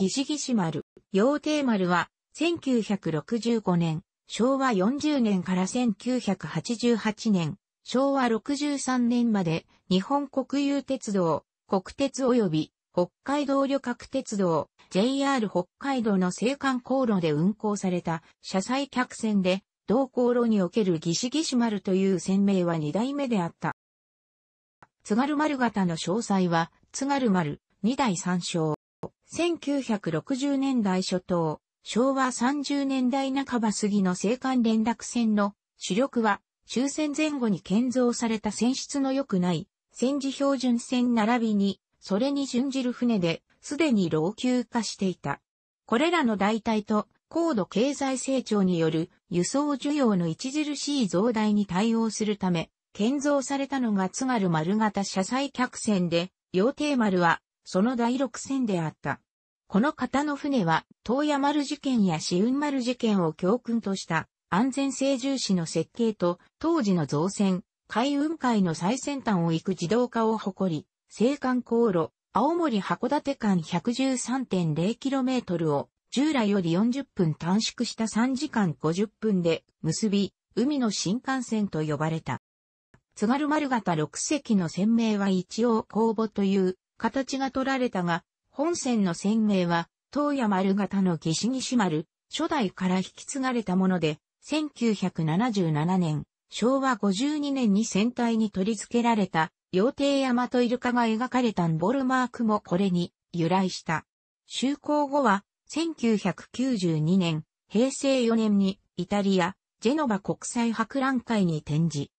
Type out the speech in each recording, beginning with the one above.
ギシギシ丸、羊蹄丸は、1965年、昭和40年から1988年、昭和63年まで、日本国有鉄道、国鉄及び、北海道旅客鉄道、JR 北海道の青函航路で運行された、車載客船で、同航路におけるギシギシ丸という船名は2代目であった。津軽丸型の詳細は、津軽丸、2代参照。1960年代初頭、昭和30年代半ば過ぎの青函連絡船の主力は終戦前後に建造された船質の良くない戦時標準船並びにそれに準じる船で、すでに老朽化していた。これらの代替と高度経済成長による輸送需要の著しい増大に対応するため、建造されたのが津軽丸型車載客船で、洋亭丸はその第六戦であった。この方の船は、東山丸事件や紫雲丸事件を教訓とした安全性重視の設計と、当時の造船、海運海の最先端を行く自動化を誇り、青函航路、青森函館間 113.0km を従来より40分短縮した3時間50分で結び、海の新幹線と呼ばれた。津軽丸型6隻の船名は一応公募という形が取られたが、本線の船名は、東野丸型の岸西丸、初代から引き継がれたもので、1977年、昭和52年に船体に取り付けられた、妖艇山とイルカが描かれたンボルマークもこれに由来した。就航後は、1992年、平成4年に、イタリア、ジェノバ国際博覧会に展示。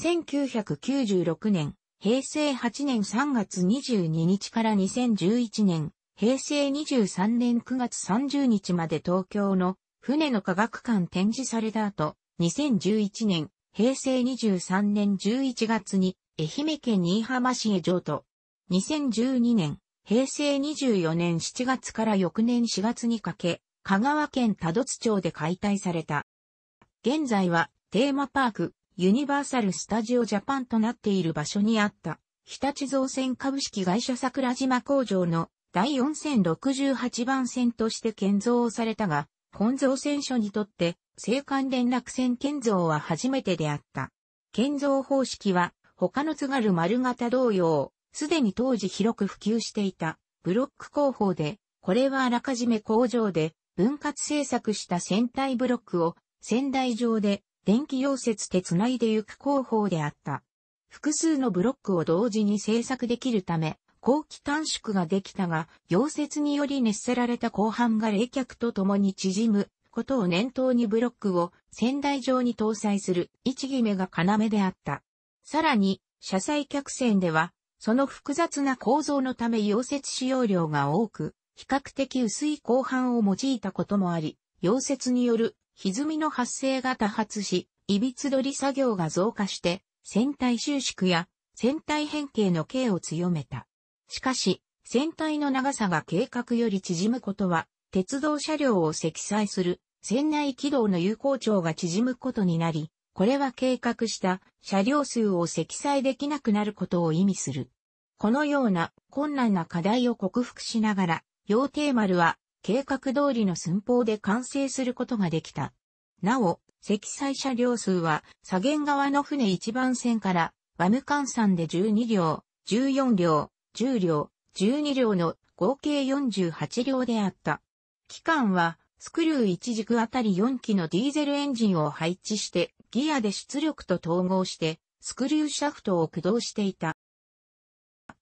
1996年、平成8年3月22日から2011年、平成23年9月30日まで東京の船の科学館展示された後、2011年、平成23年11月に愛媛県新居浜市へ譲渡。2012年、平成24年7月から翌年4月にかけ、香川県多度津町で解体された。現在はテーマパーク、ユニバーサル・スタジオ・ジャパンとなっている場所にあった、日立造船株式会社桜島工場の第4068番線として建造されたが、本造船所にとって、青函連絡船建造は初めてであった。建造方式は、他の津軽丸型同様、すでに当時広く普及していた、ブロック工法で、これはあらかじめ工場で、分割製作した船体ブロックを、仙台上で電気溶接で繋いでゆく工法であった。複数のブロックを同時に製作できるため、後期短縮ができたが、溶接により熱せられた後半が冷却とともに縮むことを念頭にブロックを仙台上に搭載する位置決めが要であった。さらに、車載客船では、その複雑な構造のため溶接使用量が多く、比較的薄い後半を用いたこともあり、溶接による歪みの発生が多発し、いびつ取り作業が増加して、船体収縮や船体変形の径を強めた。しかし、船体の長さが計画より縮むことは、鉄道車両を積載する船内軌道の有効長が縮むことになり、これは計画した車両数を積載できなくなることを意味する。このような困難な課題を克服しながら、要定丸は計画通りの寸法で完成することができた。なお、積載車両数は、左舷側の船一番線から、ワム換算で12両、14両、10両、12両の合計48両であった。期間は、スクリュー一軸あたり4機のディーゼルエンジンを配置して、ギアで出力と統合して、スクリューシャフトを駆動していた。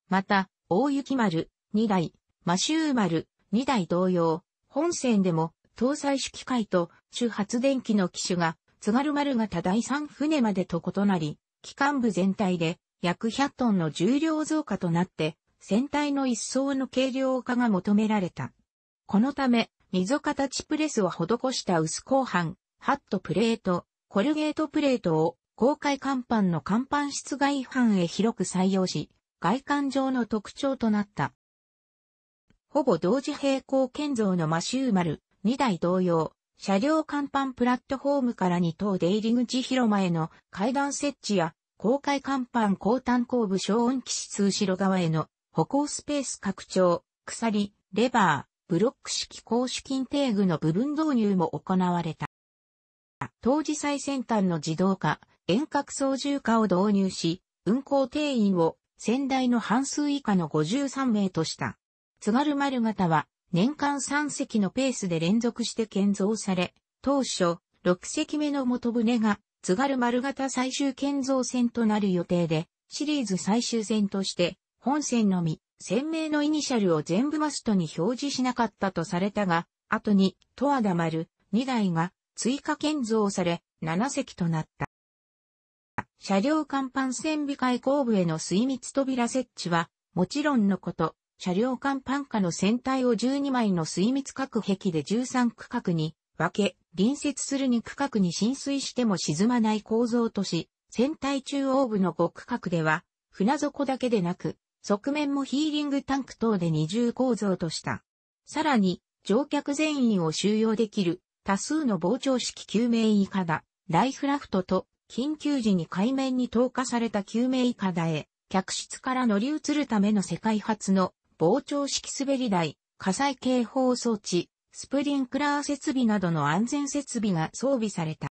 また、大雪丸、2台、マシュー丸、2台同様、本線でも搭載主機械と主発電機の機種が津軽丸型第三船までと異なり、機関部全体で約100トンの重量増加となって、船体の一層の軽量化が求められた。このため、溝形プレスを施した薄鋼板、ハットプレート、コルゲートプレートを公開甲板の甲板室外板へ広く採用し、外観上の特徴となった。ほぼ同時並行建造のマシューマル、2台同様、車両甲板プラットフォームから2等出入り口広間への階段設置や、公開甲板高端後部消音機室後ろ側への歩行スペース拡張、鎖、レバー、ブロック式公主金定具の部分導入も行われた。当時最先端の自動化、遠隔操縦化を導入し、運行定員を先代の半数以下の53名とした。津軽丸型は年間3隻のペースで連続して建造され、当初6隻目の元船が津軽丸型最終建造船となる予定で、シリーズ最終戦として本船のみ船名のイニシャルを全部マストに表示しなかったとされたが、後に、十和田丸、2台が追加建造され、7隻となった。車両甲板船尾開口部への水密扉設置は、もちろんのこと、車両間パンカの船体を12枚の水密隔壁で13区画に分け、隣接する2区画に浸水しても沈まない構造とし、船体中央部の5区画では、船底だけでなく、側面もヒーリングタンク等で二重構造とした。さらに、乗客全員を収容できる多数の膨張式救命いかだ、ライフラフトと緊急時に海面に投下された救命いかだへ、客室から乗り移るための世界初の膨張式滑り台、火災警報装置、スプリンクラー設備などの安全設備が装備された。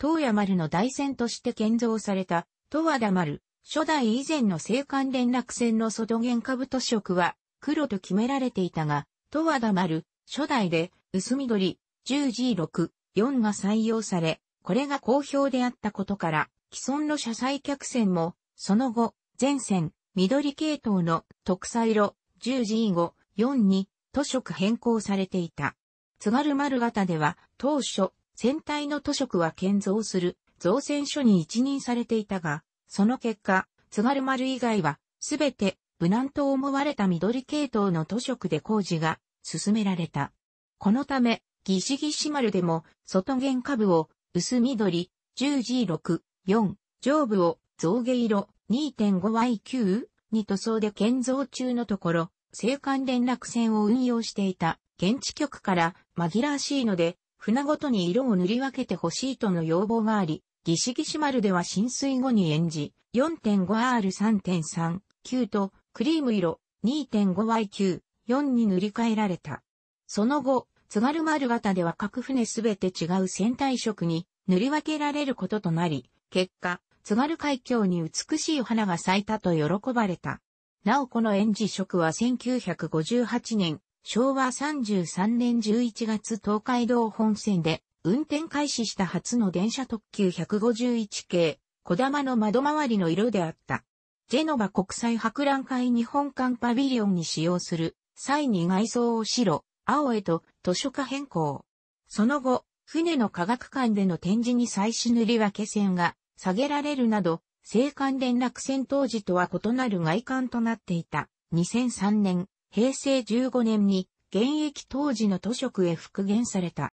東屋丸の台船として建造された、東和田丸、初代以前の青函連絡船の外カ下ト色は黒と決められていたが、東和田丸、初代で薄緑、10G6、4が採用され、これが好評であったことから、既存の車載客船も、その後、全線、緑系統の特彩色、10時以後、4に、図色変更されていた。津軽丸型では、当初、船体の図色は建造する造船所に一任されていたが、その結果、津軽丸以外は、すべて、無難と思われた緑系統の図色で工事が進められた。このため、ギシギシ丸でも、外弦下部を薄緑 10G6、4、上部を象牙色 2.5Y9、に塗装で建造中のところ、青函連絡船を運用していた現地局から紛らわしいので、船ごとに色を塗り分けてほしいとの要望があり、ギシギシ丸では浸水後に演じ、4.5R3.39 とクリーム色 2.5Y94 に塗り替えられた。その後、津軽丸型では各船すべて違う船体色に塗り分けられることとなり、結果、津軽海峡に美しい花が咲いたと喜ばれた。なおこの園児職は1958年、昭和33年11月東海道本線で運転開始した初の電車特急151系、小玉の窓周りの色であった。ジェノバ国際博覧会日本館パビリオンに使用する際に外装を白、青へと図書化変更。その後、船の科学館での展示に最初塗り分け線が下げられるなど、青函連絡船当時とは異なる外観となっていた。2003年、平成15年に現役当時の都職へ復元された。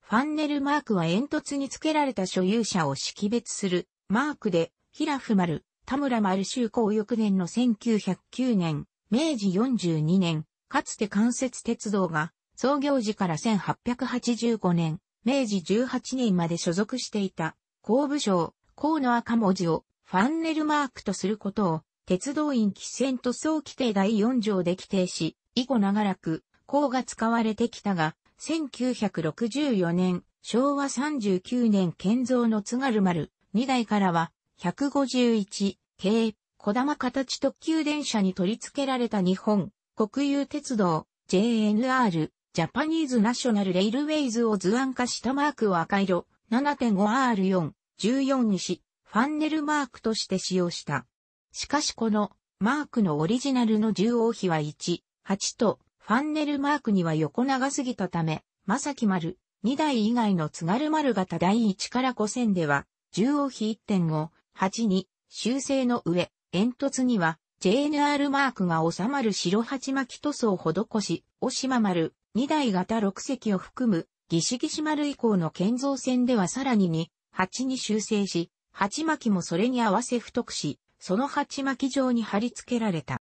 ファンネルマークは煙突につけられた所有者を識別するマークで、平ラ丸、田村丸修行翌年の1909年、明治42年、かつて関節鉄道が創業時から1885年、明治18年まで所属していた後部省、項の赤文字をファンネルマークとすることを、鉄道員規制塗装規定第4条で規定し、以後長らく、項が使われてきたが、1964年、昭和39年建造の津軽丸2台からは、151系、小玉形特急電車に取り付けられた日本、国有鉄道、JNR、ジャパニーズナショナルレイルウェイズを図案化したマークを赤色、7.5R4、14にし、ファンネルマークとして使用した。しかしこの、マークのオリジナルの縦横比は1、8と、ファンネルマークには横長すぎたため、まさき丸、2台以外の津軽丸型第1から5線では、縦横比1.5、8に、修正の上、煙突には、JNR マークが収まる白鉢巻き塗装施し、おしま丸、2台型6隻を含むギシギシ丸以降の建造船ではさらに2、蜂に修正し、鉢巻きもそれに合わせ太くし、その鉢巻き状に貼り付けられた。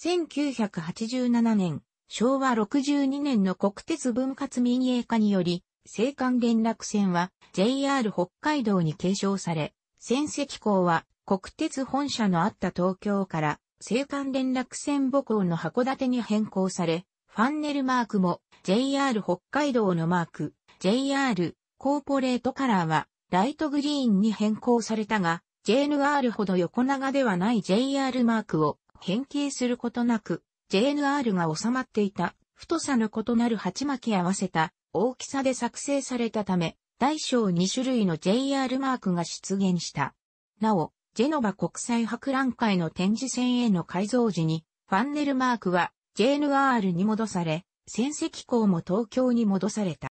1987年、昭和62年の国鉄分割民営化により、青函連絡船は JR 北海道に継承され、船籍港は国鉄本社のあった東京から青函連絡船母港の函館に変更され、ファンネルマークも JR 北海道のマーク、JR コーポレートカラーはライトグリーンに変更されたが、JNR ほど横長ではない JR マークを変形することなく、JNR が収まっていた太さの異なる鉢巻き合わせた大きさで作成されたため、大小2種類の JR マークが出現した。なお、ジェノバ国際博覧会の展示船への改造時に、ファンネルマークは JNR に戻され、戦績校も東京に戻された。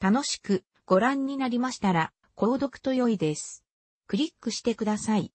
楽しくご覧になりましたら、購読と良いです。クリックしてください。